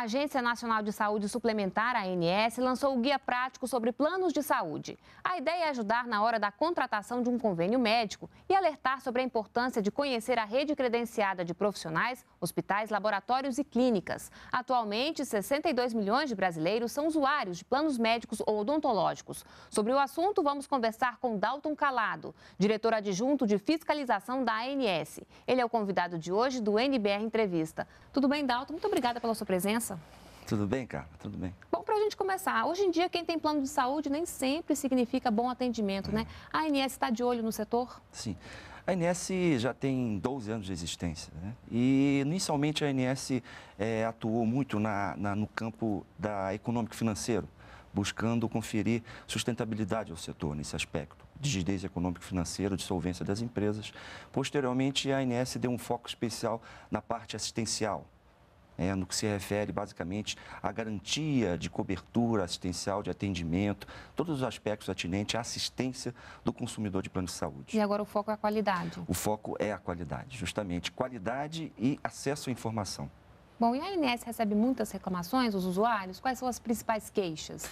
A Agência Nacional de Saúde Suplementar, ANS, lançou o Guia Prático sobre Planos de Saúde. A ideia é ajudar na hora da contratação de um convênio médico e alertar sobre a importância de conhecer a rede credenciada de profissionais, hospitais, laboratórios e clínicas. Atualmente, 62 milhões de brasileiros são usuários de planos médicos ou odontológicos. Sobre o assunto, vamos conversar com Dalton Calado, diretor adjunto de fiscalização da ANS. Ele é o convidado de hoje do NBR Entrevista. Tudo bem, Dalton? Muito obrigada pela sua presença. Tudo bem, Carla? Tudo bem. Bom, para a gente começar, hoje em dia quem tem plano de saúde nem sempre significa bom atendimento, é. né? A ANS está de olho no setor? Sim. A ANS já tem 12 anos de existência né? e inicialmente a ANS é, atuou muito na, na, no campo da econômico-financeiro, buscando conferir sustentabilidade ao setor nesse aspecto Digidez econômico-financeira, dissolvência das empresas. Posteriormente, a ANS deu um foco especial na parte assistencial, é, no que se refere basicamente à garantia de cobertura assistencial, de atendimento, todos os aspectos atinentes à assistência do consumidor de plano de saúde. E agora o foco é a qualidade. O foco é a qualidade, justamente. Qualidade e acesso à informação. Bom, e a ANS recebe muitas reclamações dos usuários? Quais são as principais queixas?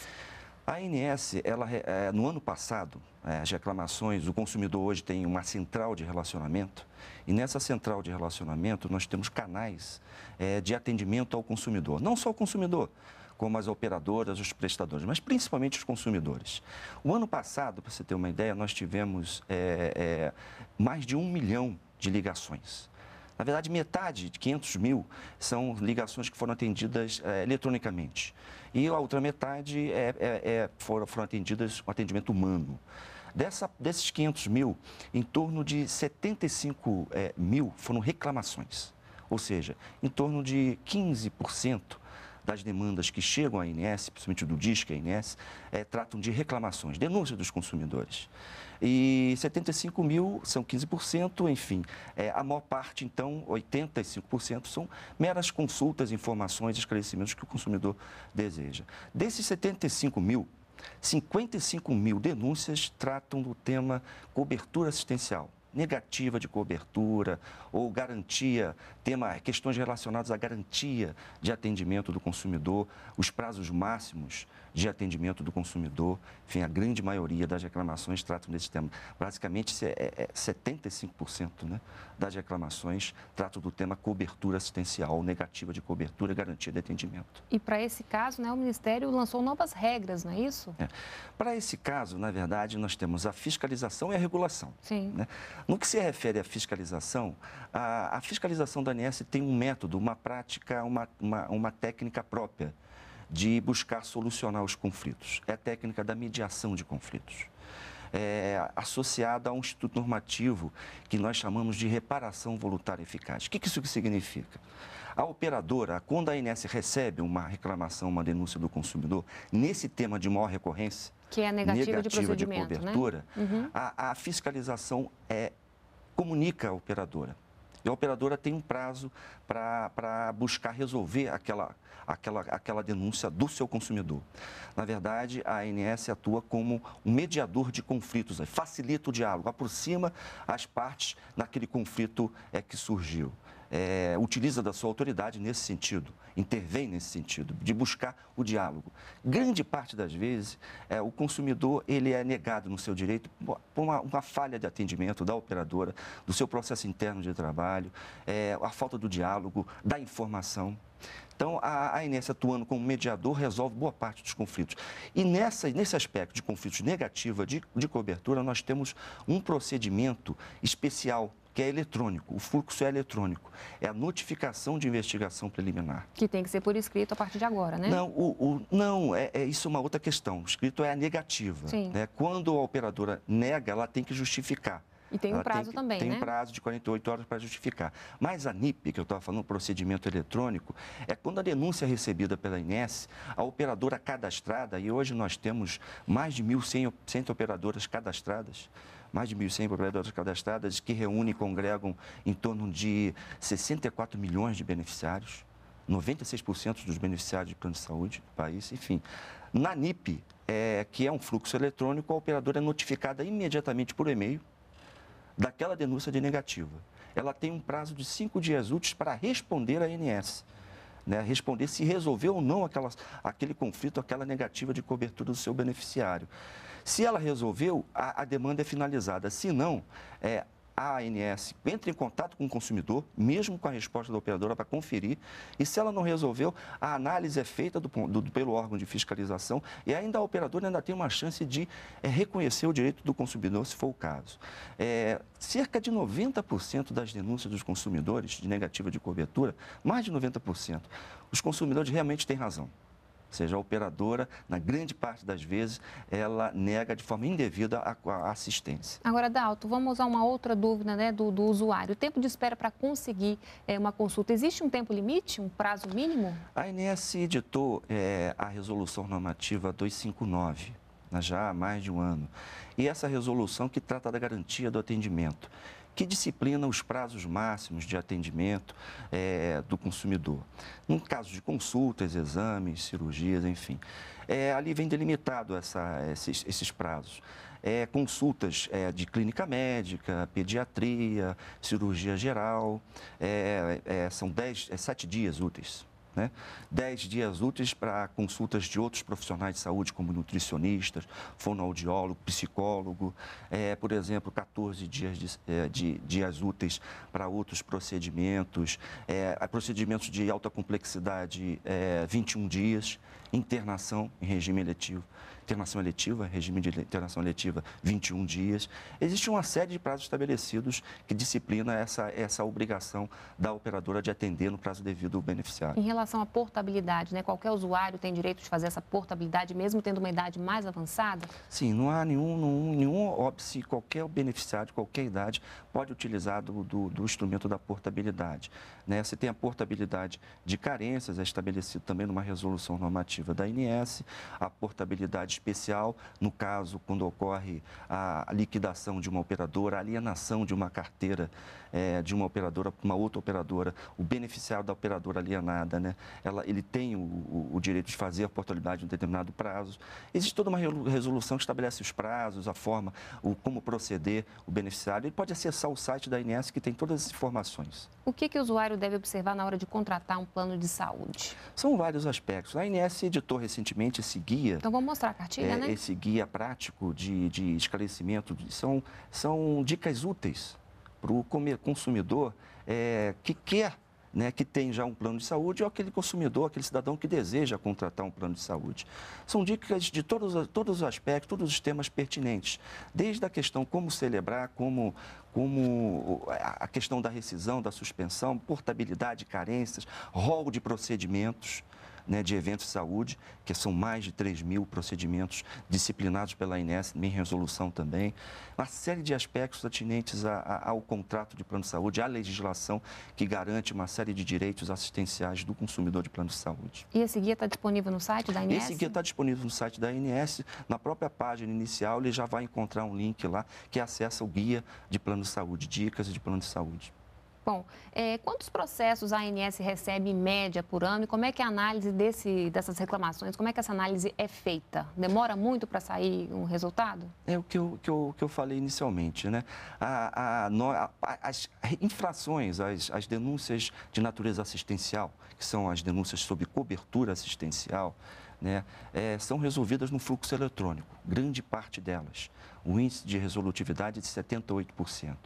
A ANS, ela, é, no ano passado, é, as reclamações, o consumidor hoje tem uma central de relacionamento e nessa central de relacionamento nós temos canais é, de atendimento ao consumidor. Não só o consumidor, como as operadoras, os prestadores, mas principalmente os consumidores. O ano passado, para você ter uma ideia, nós tivemos mais de um milhão de ligações. Na verdade, metade, de 500 mil, são ligações que foram atendidas é, eletronicamente. E a outra metade é, é, é, foram, foram atendidas com atendimento humano. Dessa, desses 500 mil, em torno de 75 eh, mil foram reclamações. Ou seja, em torno de 15% das demandas que chegam à INS, principalmente do DISC, ANS, é, eh, tratam de reclamações, denúncias dos consumidores. E 75 mil são 15%, enfim, é, a maior parte, então, 85% são meras consultas, informações, esclarecimentos que o consumidor deseja. Desses 75 mil, 55 mil denúncias tratam do tema cobertura assistencial negativa de cobertura ou garantia, tema, questões relacionadas à garantia de atendimento do consumidor, os prazos máximos de atendimento do consumidor. Enfim, a grande maioria das reclamações tratam desse tema. Basicamente, 75% é, é, é né, das reclamações tratam do tema cobertura assistencial, negativa de cobertura, garantia de atendimento. E para esse caso, né, o Ministério lançou novas regras, não é isso? É. Para esse caso, na verdade, nós temos a fiscalização e a regulação. Sim. Né? No que se refere à fiscalização, a, a fiscalização da ANS tem um método, uma prática, uma, uma, uma técnica própria de buscar solucionar os conflitos. É a técnica da mediação de conflitos. É, associada a um instituto normativo que nós chamamos de reparação voluntária eficaz. O que, que isso significa? A operadora, quando a ANS recebe uma reclamação, uma denúncia do consumidor, nesse tema de maior recorrência, que é negativa, negativa de, de, né? cobertura, né? uhum. a, a fiscalização é, comunica a operadora. E a operadora tem um prazo para pra buscar resolver aquela, aquela, aquela denúncia do seu consumidor. Na verdade, a ANS atua como um mediador de conflitos, facilita o diálogo, aproxima as partes naquele conflito é, que surgiu é, utiliza da sua autoridade nesse sentido, intervém nesse sentido, de buscar o diálogo. Grande parte das vezes, é, o consumidor ele é negado no seu direito por uma, uma, falha de atendimento da operadora, do seu processo interno de trabalho, é, a falta do diálogo, da informação. Então, a, Inês atuando como mediador resolve boa parte dos conflitos. E nessa, nesse aspecto de conflitos negativa de, de cobertura, nós temos um procedimento especial que é eletrônico. O fluxo é eletrônico. É a notificação de investigação preliminar. Que tem que ser por escrito a partir de agora, né? Não, o, o não é, é, isso é uma outra questão. O escrito é a negativa. Sim. Né? Quando a operadora nega, ela tem que justificar. E tem um prazo tem, também, tem né? Tem um prazo de 48 horas para justificar. Mas a NIP, que eu estava falando, procedimento eletrônico, é quando a denúncia é recebida pela INES, a operadora cadastrada, e hoje nós temos mais de 1.100 operadoras cadastradas, mais de 1.100 propriedades cadastradas, que reúne e congregam em torno de 64 milhões de beneficiários, 96% dos beneficiários de plano de saúde do país, enfim. Na NIP, é, que é um fluxo eletrônico, a operadora é notificada imediatamente por e-mail daquela denúncia de negativa. Ela tem um prazo de cinco dias úteis para responder à INS. Né, responder se resolveu ou não aquela, aquele conflito, aquela negativa de cobertura do seu beneficiário. Se ela resolveu, a, a demanda é finalizada. Se não, é, a ANS entra em contato com o consumidor, mesmo com a resposta da operadora, para conferir. E se ela não resolveu, a análise é feita do, do, pelo órgão de fiscalização e ainda a operadora ainda tem uma chance de é, reconhecer o direito do consumidor, se for o caso. É, cerca de 90% das denúncias dos consumidores de negativa de cobertura, mais de 90%, os consumidores realmente têm razão. Ou seja, a operadora, na grande parte das vezes, ela nega de forma indevida a, a assistência. Agora, Dalto, vamos a uma outra dúvida né, do, do usuário. O tempo de espera para conseguir é, uma consulta, existe um tempo limite, um prazo mínimo? A ANS editou é, a Resolução Normativa 259, né, já há mais de um ano. E essa resolução que trata da garantia do atendimento que disciplina os prazos máximos de atendimento é, do consumidor. No caso de consultas, exames, cirurgias, enfim. É, ali vem delimitado essa, esses, esses prazos. É, consultas é, de clínica médica, pediatria, cirurgia geral. É, é são 10, é, sete dias úteis. Né? Dez dias úteis para consultas de outros profissionais de saúde, como nutricionistas, fonoaudiólogo, psicólogo. É, por exemplo, 14 dias, de, é, de dias úteis para outros procedimentos. É, procedimentos de alta complexidade, 21 é, dias. Internação em regime eletivo, internação eletiva, regime de internação eletiva, 21 dias. Existe uma série de prazos estabelecidos que disciplina essa, essa obrigação da operadora de atender no prazo devido o beneficiário. Em relação à portabilidade, né? qualquer usuário tem direito de fazer essa portabilidade, mesmo tendo uma idade mais avançada? Sim, não há nenhum, nenhum, nenhum óbice, qualquer beneficiário, qualquer idade, pode utilizar do, do, do instrumento da portabilidade. Né? Você tem a portabilidade de carências, é estabelecido também numa resolução normativa da INS, a portabilidade especial no caso quando ocorre a liquidação de uma operadora, a alienação de uma carteira é, de uma operadora para uma outra operadora, o beneficiário da operadora alienada, né? Ela, ele tem o, o, o direito de fazer a portabilidade em um determinado prazo. Existe toda uma resolução que estabelece os prazos, a forma, o como proceder o beneficiário. Ele pode acessar o site da ANS que tem todas as informações. O que, que o usuário deve observar na hora de contratar um plano de saúde? São vários aspectos. A ANS editou recentemente esse guia. Então vamos mostrar a cartilha, é, né? Esse guia prático de, de esclarecimento. São, são dicas úteis para o consumidor é, que quer né, que tem já um plano de saúde ou aquele consumidor, aquele cidadão que deseja contratar um plano de saúde. São dicas de todos, todos os aspectos, todos os temas pertinentes, desde a questão como celebrar, como, como a questão da rescisão, da suspensão, portabilidade, carências, rol de procedimentos né, de eventos de saúde, que são mais de 3 mil procedimentos disciplinados pela INES, em resolução também. Uma série de aspectos atinentes a, a, ao contrato de plano de saúde, à legislação que garante uma série de direitos assistenciais do consumidor de plano de saúde. E esse guia está disponível no site da INES? Esse guia está disponível no site da INES. Na própria página inicial, ele já vai encontrar um link lá que acessa o guia de plano de saúde, dicas de plano de saúde. Bom, é, quantos processos a ANS recebe em média por ano e como é que a análise desse, dessas reclamações, como é que essa análise é feita? Demora muito para sair um resultado? É o que eu, que eu, que eu falei inicialmente, né? A, a, a, as infrações, as, as denúncias de natureza assistencial, que são as denúncias sobre cobertura assistencial, né, é, são resolvidas no fluxo eletrônico, grande parte delas o índice de resolutividade é de 78%.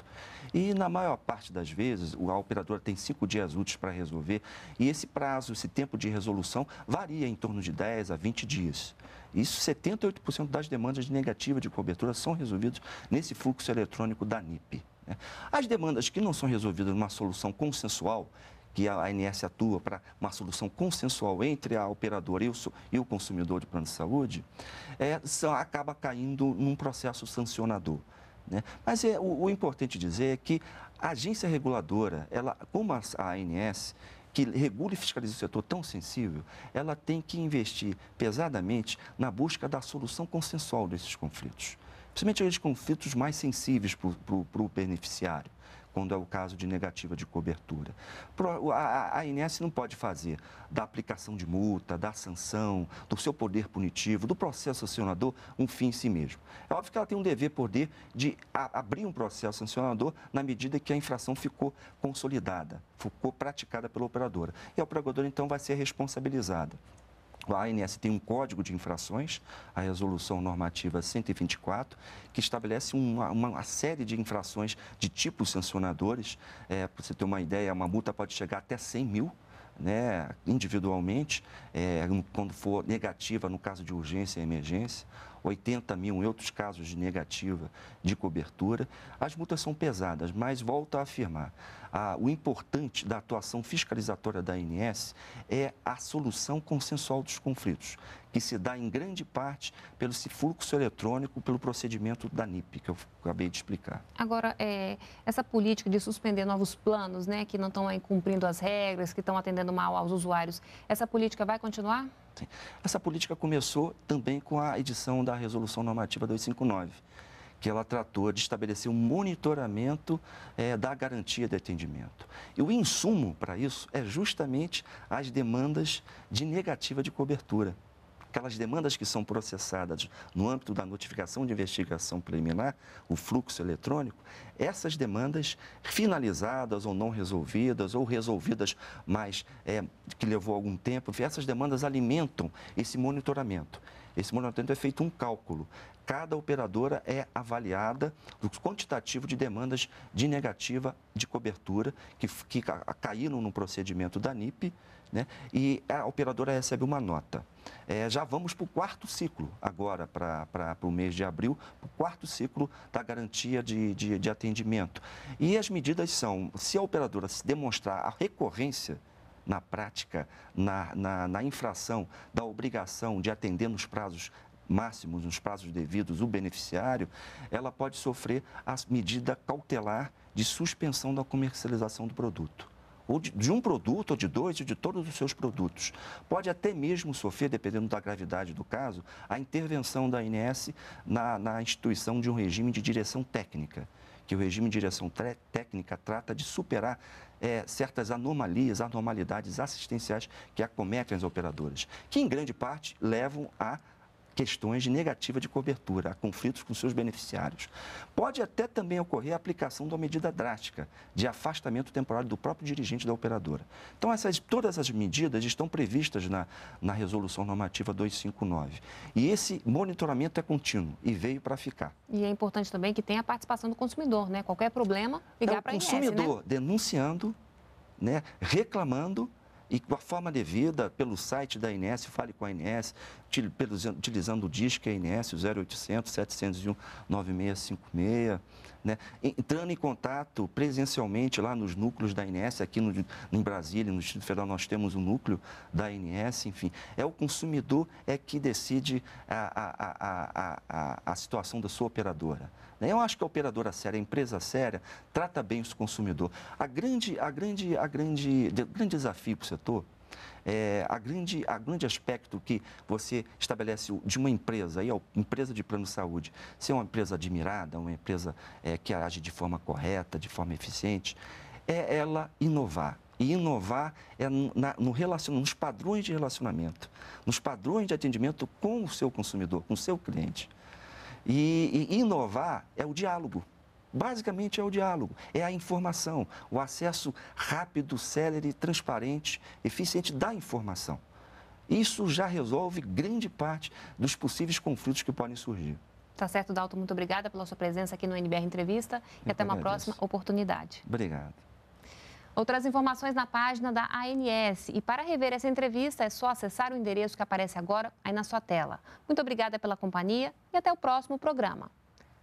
E na maior parte das vezes, a operadora tem cinco dias úteis para resolver e esse prazo, esse tempo de resolução varia em torno de 10 a 20 dias. Isso, 78% das demandas negativas de cobertura são resolvidas nesse fluxo eletrônico da NIP. Né? As demandas que não são resolvidas numa solução consensual, que a ANS atua para uma solução consensual entre a operadora e o consumidor de plano de saúde, é, acaba caindo num processo sancionador. Né? Mas é, o, o, importante dizer é que a agência reguladora, ela, como a ANS, que regula e fiscaliza o setor tão sensível, ela tem que investir pesadamente na busca da solução consensual desses conflitos. Principalmente aqueles conflitos mais sensíveis para o beneficiário quando é o caso de negativa de cobertura. A INSS não pode fazer da aplicação de multa, da sanção, do seu poder punitivo, do processo sancionador, um fim em si mesmo. É óbvio que ela tem um dever, poder de abrir um processo sancionador na medida que a infração ficou consolidada, ficou praticada pela operadora. E a operadora, então, vai ser responsabilizada. O ANS tem um código de infrações, a resolução normativa 124, que estabelece uma, uma série de infrações de tipos sancionadores. É, Para você ter uma ideia, uma multa pode chegar até 100 mil. Né, individualmente, é, quando for negativa no caso de urgência e emergência, 80 mil em outros casos de negativa de cobertura. As multas são pesadas, mas volto a afirmar, a, o importante da atuação fiscalizatória da ANS é a solução consensual dos conflitos, que se dá em grande parte pelo fluxo eletrônico, pelo procedimento da NIP, que eu acabei de explicar. Agora, é, essa política de suspender novos planos, né, que não estão cumprindo as regras, que estão atendendo mal aos usuários, essa política vai continuar? Essa política começou também com a edição da Resolução Normativa 259, que ela tratou de estabelecer um monitoramento é, da garantia de atendimento. E o insumo para isso é justamente as demandas de negativa de cobertura aquelas demandas que são processadas no âmbito da notificação de investigação preliminar, o fluxo eletrônico, essas demandas finalizadas ou não resolvidas, ou resolvidas, mas é, que levou algum tempo, essas demandas alimentam esse monitoramento. Esse monitoramento é feito um cálculo. Cada operadora é avaliada do quantitativo de demandas de negativa de cobertura que, que caíram no procedimento da NIP, né? e a operadora recebe uma nota. É, já vamos para o quarto ciclo, agora para o mês de abril, o quarto ciclo da garantia de, de, de atendimento. E as medidas são, se a operadora se demonstrar a recorrência na prática, na, na, na infração da obrigação de atender nos prazos máximos, nos prazos devidos, o beneficiário, ela pode sofrer a medida cautelar de suspensão da comercialização do produto ou de, de, um produto, ou de dois, ou de todos os seus produtos. Pode até mesmo sofrer, dependendo da gravidade do caso, a intervenção da ANS na, na instituição de um regime de direção técnica, que o regime de direção técnica trata de superar é, certas anomalias, anormalidades assistenciais que acometem as operadoras, que em grande parte levam a questões de negativa de cobertura, a conflitos com seus beneficiários. Pode até também ocorrer a aplicação de uma medida drástica de afastamento temporário do próprio dirigente da operadora. Então, essas, todas as medidas estão previstas na, na Resolução Normativa 259. E esse monitoramento é contínuo e veio para ficar. E é importante também que tenha a participação do consumidor, né? Qualquer problema, ligar é, para a consumidor né? denunciando, né? reclamando e com a forma devida pelo site da INSS, fale com a INSS utilizando o DISC, a INS, o 0800 701 9656, né? entrando em contato presencialmente lá nos núcleos da INS, aqui no, em Brasília, no Distrito Federal, nós temos o um núcleo da INS, enfim. É o consumidor é que decide a, a, a, a, a situação da sua operadora. Né? Eu acho que a operadora séria, a empresa séria, trata bem o consumidor. A grande, a grande, a grande, grande desafio para o setor é, a grande, a grande aspecto que você estabelece de uma empresa, aí, ó, empresa de plano de saúde, ser uma empresa admirada, uma empresa é, que age de forma correta, de forma eficiente, é ela inovar. E inovar é na, no relacion, nos padrões de relacionamento, nos padrões de atendimento com o seu consumidor, com o seu cliente. E, e, inovar é o diálogo basicamente é o diálogo, é a informação, o acesso rápido, célere, transparente, eficiente da informação. Isso já resolve grande parte dos possíveis conflitos que podem surgir. Tá certo, Dalton. Muito obrigada pela sua presença aqui no NBR Entrevista e Eu até uma próxima oportunidade. Obrigado. Outras informações na página da ANS. E para rever essa entrevista, é só acessar o endereço que aparece agora aí na sua tela. Muito obrigada pela companhia e até o próximo programa.